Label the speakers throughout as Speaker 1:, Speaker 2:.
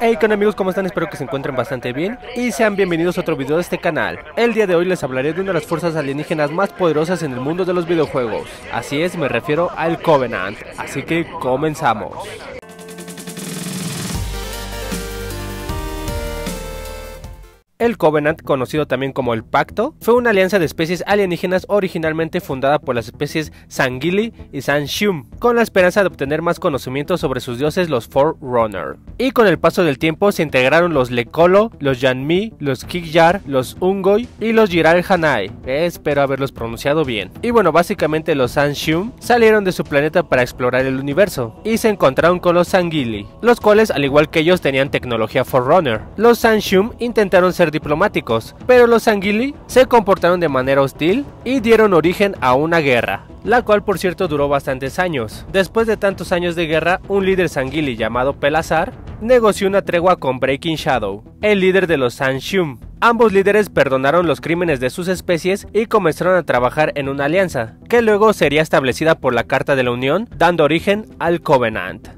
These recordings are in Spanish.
Speaker 1: Hey, con amigos? ¿Cómo están? Espero que se encuentren bastante bien y sean bienvenidos a otro video de este canal. El día de hoy les hablaré de una de las fuerzas alienígenas más poderosas en el mundo de los videojuegos. Así es, me refiero al Covenant. Así que comenzamos. El Covenant, conocido también como el Pacto, fue una alianza de especies alienígenas originalmente fundada por las especies Sangili y Sanshum, con la esperanza de obtener más conocimiento sobre sus dioses los Forerunner. Y con el paso del tiempo se integraron los Lekolo, los Yanmi, los kik-yar, los Ungoy y los Jiral Hanai. Espero haberlos pronunciado bien. Y bueno, básicamente los Sanshum salieron de su planeta para explorar el universo y se encontraron con los Sangili, los cuales al igual que ellos tenían tecnología Forerunner. Los Sanshum intentaron ser diplomáticos, pero los Anguili se comportaron de manera hostil y dieron origen a una guerra, la cual por cierto duró bastantes años. Después de tantos años de guerra, un líder Sanguili llamado Pelazar negoció una tregua con Breaking Shadow, el líder de los Sanshum. Ambos líderes perdonaron los crímenes de sus especies y comenzaron a trabajar en una alianza, que luego sería establecida por la Carta de la Unión, dando origen al Covenant.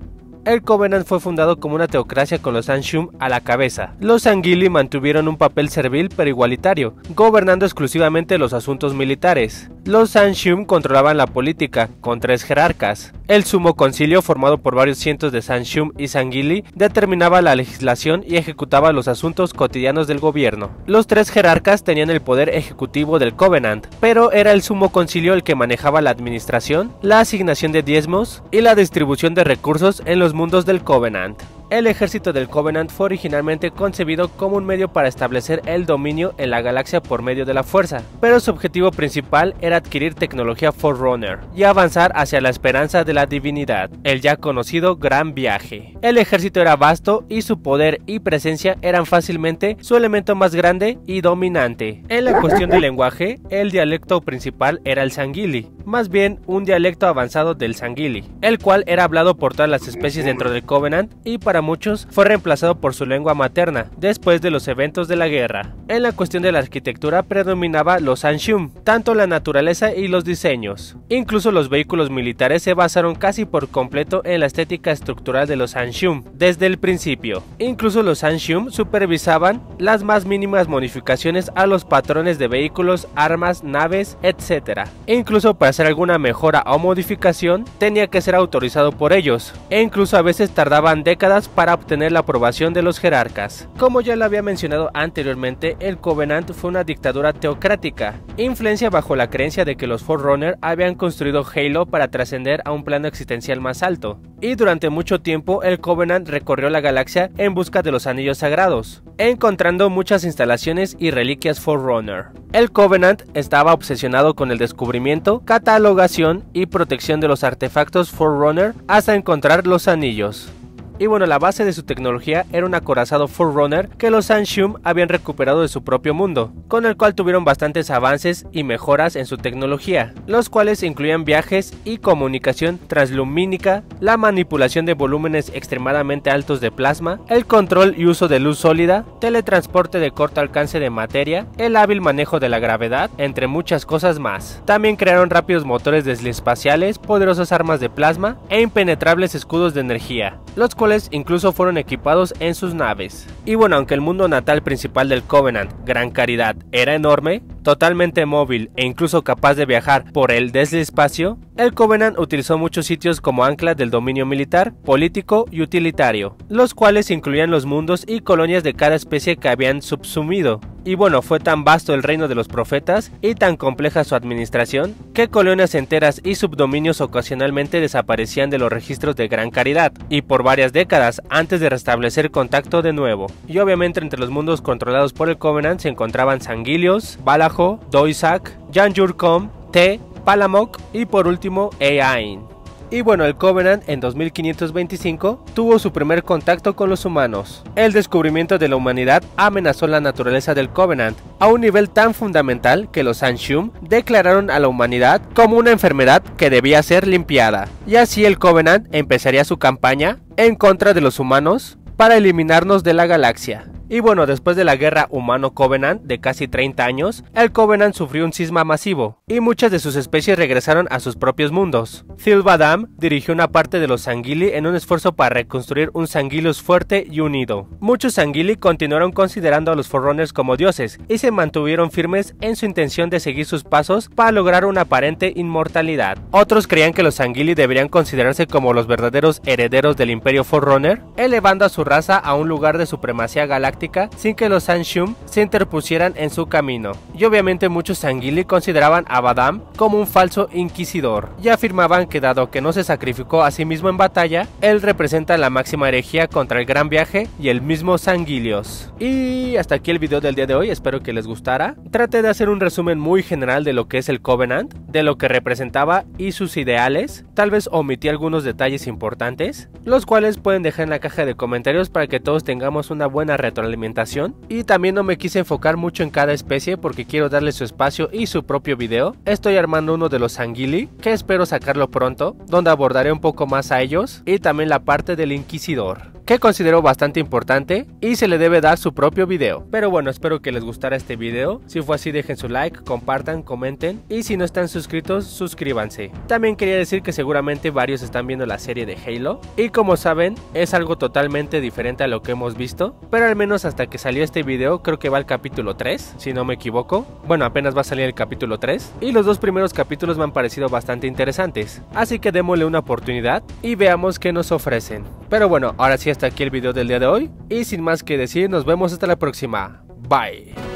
Speaker 1: El Covenant fue fundado como una teocracia con los Anshum a la cabeza. Los Anguili mantuvieron un papel servil pero igualitario, gobernando exclusivamente los asuntos militares. Los Sanshum controlaban la política, con tres jerarcas. El sumo concilio, formado por varios cientos de Sanshum y Sangili, determinaba la legislación y ejecutaba los asuntos cotidianos del gobierno. Los tres jerarcas tenían el poder ejecutivo del Covenant, pero era el sumo concilio el que manejaba la administración, la asignación de diezmos y la distribución de recursos en los mundos del Covenant. El ejército del Covenant fue originalmente concebido como un medio para establecer el dominio en la galaxia por medio de la fuerza, pero su objetivo principal era adquirir tecnología Forerunner y avanzar hacia la esperanza de la divinidad, el ya conocido Gran Viaje. El ejército era vasto y su poder y presencia eran fácilmente su elemento más grande y dominante. En la cuestión del lenguaje, el dialecto principal era el Sangili, más bien un dialecto avanzado del Sangili, el cual era hablado por todas las especies dentro del Covenant y para muchos fue reemplazado por su lengua materna después de los eventos de la guerra. En la cuestión de la arquitectura predominaba los Anshum, tanto la naturaleza y los diseños. Incluso los vehículos militares se basaron casi por completo en la estética estructural de los Anshum desde el principio. Incluso los Anshum supervisaban las más mínimas modificaciones a los patrones de vehículos, armas, naves, etc. incluso para hacer alguna mejora o modificación tenía que ser autorizado por ellos, e incluso a veces tardaban décadas para obtener la aprobación de los jerarcas. Como ya lo había mencionado anteriormente, el Covenant fue una dictadura teocrática, influencia bajo la creencia de que los Forerunner habían construido Halo para trascender a un plano existencial más alto y durante mucho tiempo el Covenant recorrió la galaxia en busca de los anillos sagrados, encontrando muchas instalaciones y reliquias Forerunner. El Covenant estaba obsesionado con el descubrimiento, catalogación y protección de los artefactos Forerunner hasta encontrar los anillos. Y bueno, la base de su tecnología era un acorazado Forerunner que los Anshum habían recuperado de su propio mundo, con el cual tuvieron bastantes avances y mejoras en su tecnología, los cuales incluían viajes y comunicación translumínica, la manipulación de volúmenes extremadamente altos de plasma, el control y uso de luz sólida, teletransporte de corto alcance de materia, el hábil manejo de la gravedad, entre muchas cosas más. También crearon rápidos motores desliespaciales, poderosas armas de plasma e impenetrables escudos de energía, los cuales incluso fueron equipados en sus naves. Y bueno, aunque el mundo natal principal del Covenant, Gran Caridad, era enorme, totalmente móvil e incluso capaz de viajar por el desespacio, el Covenant utilizó muchos sitios como ancla del dominio militar, político y utilitario, los cuales incluían los mundos y colonias de cada especie que habían subsumido. Y bueno, fue tan vasto el reino de los profetas y tan compleja su administración que colonias enteras y subdominios ocasionalmente desaparecían de los registros de gran caridad, y por varias décadas antes de restablecer contacto de nuevo. Y obviamente entre los mundos controlados por el Covenant se encontraban Sanguilios, Doisak, Doisak, Janjurcom, T, Palamok y por último Eain. Y bueno, el Covenant en 2525 tuvo su primer contacto con los humanos. El descubrimiento de la humanidad amenazó la naturaleza del Covenant a un nivel tan fundamental que los Anshum declararon a la humanidad como una enfermedad que debía ser limpiada. Y así el Covenant empezaría su campaña en contra de los humanos para eliminarnos de la galaxia. Y bueno, después de la guerra humano-Covenant de casi 30 años, el Covenant sufrió un cisma masivo, y muchas de sus especies regresaron a sus propios mundos. Badam dirigió una parte de los Sanguili en un esfuerzo para reconstruir un Sanguilus fuerte y unido. Muchos Sanguili continuaron considerando a los Forerunners como dioses, y se mantuvieron firmes en su intención de seguir sus pasos para lograr una aparente inmortalidad. Otros creían que los Sanguili deberían considerarse como los verdaderos herederos del Imperio Forerunner, elevando a su raza a un lugar de supremacía galáctica sin que los Sanshum se interpusieran en su camino. Y obviamente muchos Sangili consideraban a Badam como un falso inquisidor y afirmaban que dado que no se sacrificó a sí mismo en batalla, él representa la máxima herejía contra el gran viaje y el mismo Sanguilios Y hasta aquí el video del día de hoy, espero que les gustara. Traté de hacer un resumen muy general de lo que es el Covenant, de lo que representaba y sus ideales. Tal vez omití algunos detalles importantes, los cuales pueden dejar en la caja de comentarios para que todos tengamos una buena retroalimentación alimentación Y también no me quise enfocar mucho en cada especie porque quiero darle su espacio y su propio video. Estoy armando uno de los anguili, que espero sacarlo pronto, donde abordaré un poco más a ellos y también la parte del inquisidor que considero bastante importante y se le debe dar su propio video. Pero bueno, espero que les gustara este video. Si fue así, dejen su like, compartan, comenten y si no están suscritos, suscríbanse. También quería decir que seguramente varios están viendo la serie de Halo y como saben, es algo totalmente diferente a lo que hemos visto, pero al menos hasta que salió este video creo que va al capítulo 3, si no me equivoco. Bueno, apenas va a salir el capítulo 3 y los dos primeros capítulos me han parecido bastante interesantes, así que démosle una oportunidad y veamos qué nos ofrecen. Pero bueno, ahora sí hasta aquí el video del día de hoy. Y sin más que decir, nos vemos hasta la próxima. Bye.